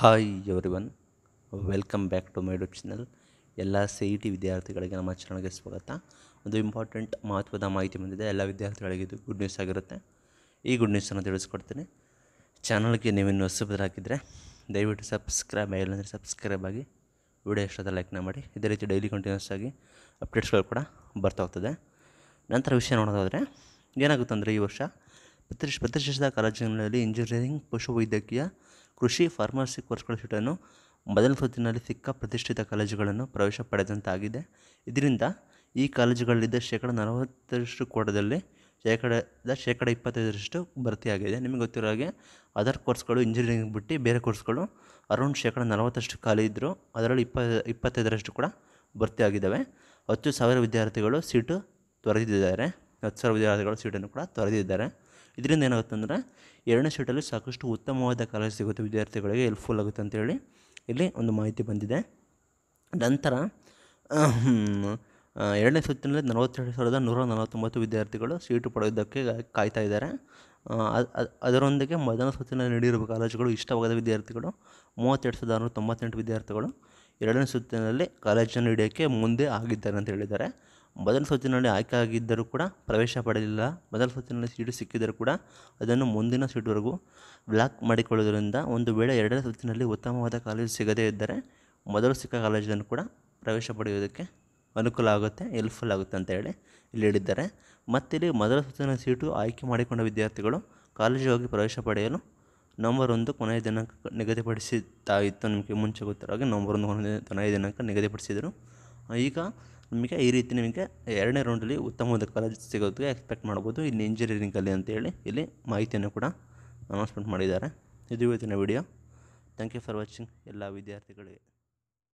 hi everyone welcome back to my YouTube channel ಎಲ್ಲ C E T ವಿದ್ಯಾರ್ಥಿಗಳಿಗೆ ನಮ್ಮ ಚಾನಲ್ಗೆ ಸ್ವಾಗತ ಒಂದು ಇಂಪಾರ್ಟೆಂಟ್ ಮಹತ್ವದ ಮಾಹಿತಿ ಬಂದಿದೆ ಎಲ್ಲ ವಿದ್ಯಾರ್ಥಿಗಳಿಗೆ ಇದು ಗುಡ್ ನ್ಯೂಸ್ ಆಗಿರುತ್ತೆ ಈ ಗುಡ್ ನ್ಯೂಸನ್ನು ತಿಳಿಸ್ಕೊಡ್ತೀನಿ ಚಾನಲ್ಗೆ ಇನ್ನು ಹಾಕಿದರೆ ದಯವಿಟ್ಟು ಸಬ್ಸ್ಕ್ರೈಬ್ ಆಗಿಲ್ಲ ಸಬ್ಸ್ಕ್ರೈಬ್ ಆಗಿ ವಿಡಿಯೋ ಇಷ್ಟದ ಲೈಕ್ನ ಮಾಡಿ ಇದೇ ರೀತಿ ಡೈಲಿ ಕಂಟಿನ್ಯೂಸ್ ಆಗಿ ಅಪ್ಡೇಟ್ಸ್ಗಳು ಕೂಡ ಬರ್ತಾ ಹೋಗ್ತದೆ ನಂತರ ವಿಷಯ ನೋಡೋದಾದರೆ ಏನಾಗುತ್ತಂದರೆ ಈ ವರ್ಷ ಪ್ರತಿಷ್ಠ ಪ್ರತಿಷ್ಠಿತ ಕಾಲೇಜುಗಳಲ್ಲಿ ಇಂಜಿನಿಯರಿಂಗ್ ಪಶುವೈದ್ಯಕೀಯ ಕೃಷಿ ಫಾರ್ಮಸಿ ಕೋರ್ಸ್ಗಳ ಸೀಟನ್ನು ಮೊದಲ ಸುತ್ತಿನಲ್ಲಿ ಸಿಕ್ಕ ಪ್ರತಿಷ್ಠಿತ ಕಾಲೇಜುಗಳನ್ನು ಪ್ರವೇಶ ಪಡೆದಂತಾಗಿದೆ ಇದರಿಂದ ಈ ಕಾಲೇಜುಗಳಲ್ಲಿದ್ದ ಶೇಕಡ ನಲವತ್ತರಷ್ಟು ಕೋಟದಲ್ಲಿ ಶೇಕಡದ ಶೇಕಡ ಇಪ್ಪತ್ತೈದರಷ್ಟು ಭರ್ತಿಯಾಗಿದೆ ನಿಮಗೆ ಗೊತ್ತಿರೋ ಹಾಗೆ ಅದರ್ ಕೋರ್ಸ್ಗಳು ಇಂಜಿನಿಯರಿಂಗ್ ಬಿಟ್ಟು ಬೇರೆ ಕೋರ್ಸ್ಗಳು ಅರೌಂಡ್ ಶೇಕಡ ನಲವತ್ತಷ್ಟು ಖಾಲಿ ಇದ್ದರು ಅದರಲ್ಲಿ ಇಪ್ಪ ಇಪ್ಪತ್ತೈದರಷ್ಟು ಕೂಡ ಭರ್ತಿಯಾಗಿದ್ದಾವೆ ಹತ್ತು ಸಾವಿರ ವಿದ್ಯಾರ್ಥಿಗಳು ಸೀಟು ತೊರೆದಿದ್ದಾರೆ ಹತ್ತು ಸಾವಿರ ವಿದ್ಯಾರ್ಥಿಗಳು ಸೀಟನ್ನು ಕೂಡ ತೊರೆದಿದ್ದಾರೆ ಇದರಿಂದ ಏನಾಗುತ್ತೆ ಅಂದರೆ ಎರಡನೇ ಶೀಟಲ್ಲಿ ಸಾಕಷ್ಟು ಉತ್ತಮವಾದ ಕಾಲೇಜ್ ಸಿಗುತ್ತೆ ವಿದ್ಯಾರ್ಥಿಗಳಿಗೆ ಹೆಲ್ಪ್ಫುಲ್ ಆಗುತ್ತೆ ಅಂತೇಳಿ ಇಲ್ಲಿ ಒಂದು ಮಾಹಿತಿ ಬಂದಿದೆ ನಂತರ ಎರಡನೇ ಸುತ್ತಿನಲ್ಲಿ ನಲವತ್ತೆರಡು ಸಾವಿರದ ನೂರ ನಲವತ್ತೊಂಬತ್ತು ವಿದ್ಯಾರ್ಥಿಗಳು ಸೀಟು ಪಡೆಯೋದಕ್ಕೆ ಕಾಯ್ತಾ ಇದ್ದಾರೆ ಅದರೊಂದಿಗೆ ಮೊದಲ ಸುತ್ತಿನಲ್ಲಿ ನೀಡಿರುವ ಕಾಲೇಜುಗಳು ಇಷ್ಟವಾದ ವಿದ್ಯಾರ್ಥಿಗಳು ಮೂವತ್ತೆರಡು ಸಾವಿರದ ಆರುನೂರ ತೊಂಬತ್ತೆಂಟು ವಿದ್ಯಾರ್ಥಿಗಳು ಎರಡನೇ ಸುತ್ತಿನಲ್ಲಿ ಕಾಲೇಜನ್ನು ಹಿಡಿಯೋಕ್ಕೆ ಮುಂದೆ ಆಗಿದ್ದಾರೆ ಅಂತ ಹೇಳಿದ್ದಾರೆ ಮೊದಲ ಸುತ್ತಿನಲ್ಲಿ ಆಯ್ಕೆ ಆಗಿದ್ದರೂ ಕೂಡ ಪ್ರವೇಶ ಪಡೆಯಲಿಲ್ಲ ಮೊದಲ ಸುತ್ತಿನಲ್ಲಿ ಸೀಟು ಸಿಕ್ಕಿದರೂ ಕೂಡ ಅದನ್ನು ಮುಂದಿನ ಸೀಟ್ವರೆಗೂ ಬ್ಲಾಕ್ ಮಾಡಿಕೊಳ್ಳುವುದರಿಂದ ಒಂದು ವೇಳೆ ಎರಡನೇ ಸುತ್ತಿನಲ್ಲಿ ಉತ್ತಮವಾದ ಕಾಲೇಜು ಸಿಗದೇ ಇದ್ದರೆ ಮೊದಲು ಸಿಕ್ಕ ಕಾಲೇಜನ್ನು ಕೂಡ ಪ್ರವೇಶ ಪಡೆಯುವುದಕ್ಕೆ ಅನುಕೂಲ ಆಗುತ್ತೆ ಹೆಲ್ಪ್ಫುಲ್ ಆಗುತ್ತೆ ಅಂತ ಹೇಳಿ ಇಲ್ಲಿ ಹೇಳಿದ್ದಾರೆ ಮತ್ತಿಲ್ಲಿ ಮೊದಲ ಸುತ್ತಿನ ಸೀಟು ಆಯ್ಕೆ ಮಾಡಿಕೊಂಡ ವಿದ್ಯಾರ್ಥಿಗಳು ಕಾಲೇಜಿಗೆ ಹೋಗಿ ಪ್ರವೇಶ ಪಡೆಯಲು ನವಂಬರ್ ಒಂದು ಕೊನೆಯ ದಿನಾಂಕ ಇತ್ತು ನಿಮಗೆ ಮುಂಚೆ ಗೊತ್ತಿರೋ ಹಾಗೆ ನವಂಬರ್ ಒಂದು ಕೊನೆಯ ದಿನಾಂಕ ನಿಗದಿಪಡಿಸಿದರು ಈಗ ನಿಮಗೆ ಈ ರೀತಿ ನಿಮಗೆ ಎರಡನೇ ರೌಂಡಲ್ಲಿ ಉತ್ತಮವಾದ ಕಾಲೇಜ್ ಸಿಗೋದಕ್ಕೆ ಎಕ್ಸ್ಪೆಕ್ಟ್ ಮಾಡ್ಬೋದು ಇಲ್ಲಿ ಇಂಜಿನಿಯರಿಂಗಲ್ಲಿ ಅಂತೇಳಿ ಇಲ್ಲಿ ಮಾಹಿತಿಯನ್ನು ಕೂಡ ಅನೌನ್ಸ್ಮೆಂಟ್ ಮಾಡಿದ್ದಾರೆ ಇದು ಇವತ್ತಿನ video thank you for watching ಎಲ್ಲ ವಿದ್ಯಾರ್ಥಿಗಳಿಗೆ